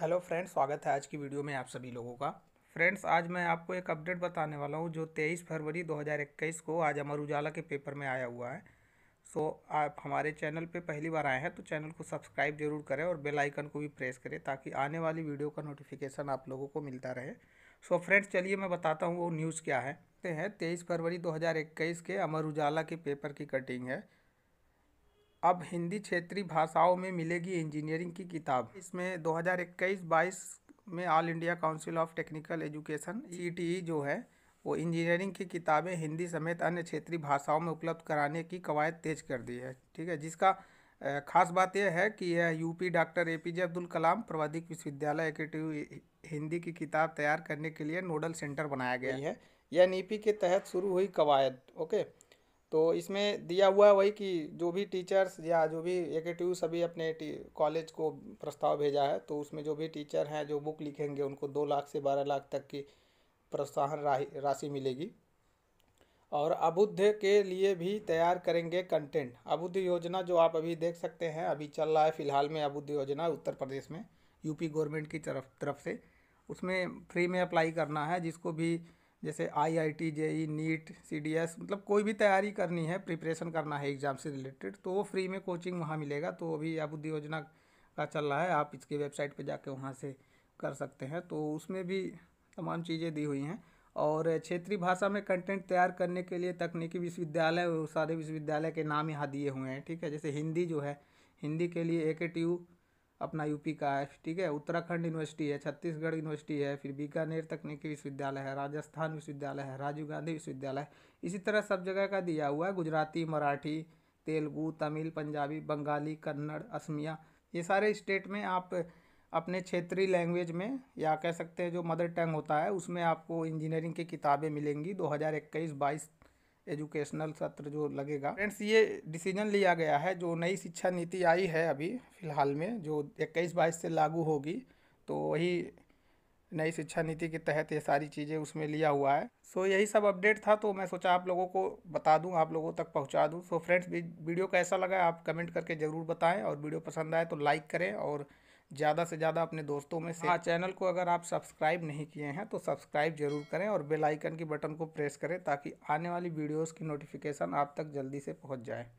hello friends स्वागत है आज की वीडियो में आप सभी लोगों का फ्रेंड्स आज मैं आपको एक अपडेट बताने वाला हूँ जो 23 फरवरी 2021 को आज अमर उजाला के पेपर में आया हुआ है सो so, आप हमारे चैनल पे पहली बार आए हैं तो चैनल को सब्सक्राइब जरूर करें और बेल आइकन को भी प्रेस करें ताकि आने वाली वीडियो का नोटिफिकेशन आप लोगों को मिलता रहे सो so, फ्रेंड्स चलिए मैं बताता हूँ वो न्यूज़ क्या है तेईस फरवरी दो के अमर उजाला के पेपर की कटिंग है अब हिंदी क्षेत्रीय भाषाओं में मिलेगी इंजीनियरिंग की किताब इसमें 2021-22 में All India Council of Technical Education ई जो है वो इंजीनियरिंग की किताबें हिंदी समेत अन्य क्षेत्रीय भाषाओं में उपलब्ध कराने की कवायद तेज कर दी है ठीक है जिसका खास बात यह है कि यह UP doctor A P J Abdul Kalam प्रवाधिक विश्वविद्यालय एकेटिव हिंदी की किताब तैयार करने के लिए नोडल सेंटर बनाया गया है यह नीपी के तहत शुरू हुई कवायद ओके तो इसमें दिया हुआ है वही कि जो भी टीचर्स या जो भी एक सभी अपने कॉलेज को प्रस्ताव भेजा है तो उसमें जो भी टीचर हैं जो बुक लिखेंगे उनको दो लाख से बारह लाख तक की प्रोत्साहन राशि मिलेगी और अबुद्ध के लिए भी तैयार करेंगे कंटेंट अबुद्ध योजना जो आप अभी देख सकते हैं अभी चल रहा है फिलहाल में अबुद्ध योजना उत्तर प्रदेश में यूपी गवर्नमेंट की तरफ तरफ से उसमें फ्री में अप्लाई करना है जिसको भी जैसे I I T JEE NEET C D S मतलब कोई भी तैयारी करनी है प्रिपरेशन करना है एग्ज़ाम से रिलेटेड तो वो फ्री में कोचिंग वहाँ मिलेगा तो अभी अबुद्धि योजना का चल रहा है आप इसकी वेबसाइट पर जाके वहाँ से कर सकते हैं तो उसमें भी तमाम चीज़ें दी हुई हैं और क्षेत्रीय भाषा में कंटेंट तैयार करने के लिए तकनीकी विश्वविद्यालय और सारे विश्वविद्यालय के नाम यहाँ दिए हुए हैं ठीक है जैसे हिंदी जो है हिंदी के लिए ए के टी यू अपना यूपी का है ठीक है उत्तराखंड यूनिवर्सिटी है छत्तीसगढ़ यूनिवर्सिटी है फिर बीकानेर तकनीकी विश्वविद्यालय है राजस्थान विश्वविद्यालय है राजीव गांधी विश्वविद्यालय इसी तरह सब जगह का दिया हुआ है गुजराती मराठी तेलुगू तमिल पंजाबी बंगाली कन्नड़ असमिया ये सारे स्टेट में आप अपने क्षेत्रीय लैंग्वेज में या कह सकते हैं जो मदर टंग होता है उसमें आपको इंजीनियरिंग की किताबें मिलेंगी दो हज़ार एजुकेशनल सत्र जो लगेगा फ्रेंड्स ये डिसीजन लिया गया है जो नई शिक्षा नीति आई है अभी फ़िलहाल में जो इक्कीस बाईस से लागू होगी तो वही नई शिक्षा नीति के तहत ये सारी चीज़ें उसमें लिया हुआ है सो यही सब अपडेट था तो मैं सोचा आप लोगों को बता दूं आप लोगों तक पहुंचा दूं सो फ्रेंड्स वीडियो कैसा लगा आप कमेंट करके ज़रूर बताएं और वीडियो पसंद आए तो लाइक करें और ज़्यादा से ज़्यादा अपने दोस्तों में से हाँ चैनल को अगर आप सब्सक्राइब नहीं किए हैं तो सब्सक्राइब जरूर करें और बेल आइकन के बटन को प्रेस करें ताकि आने वाली वीडियोस की नोटिफिकेशन आप तक जल्दी से पहुंच जाए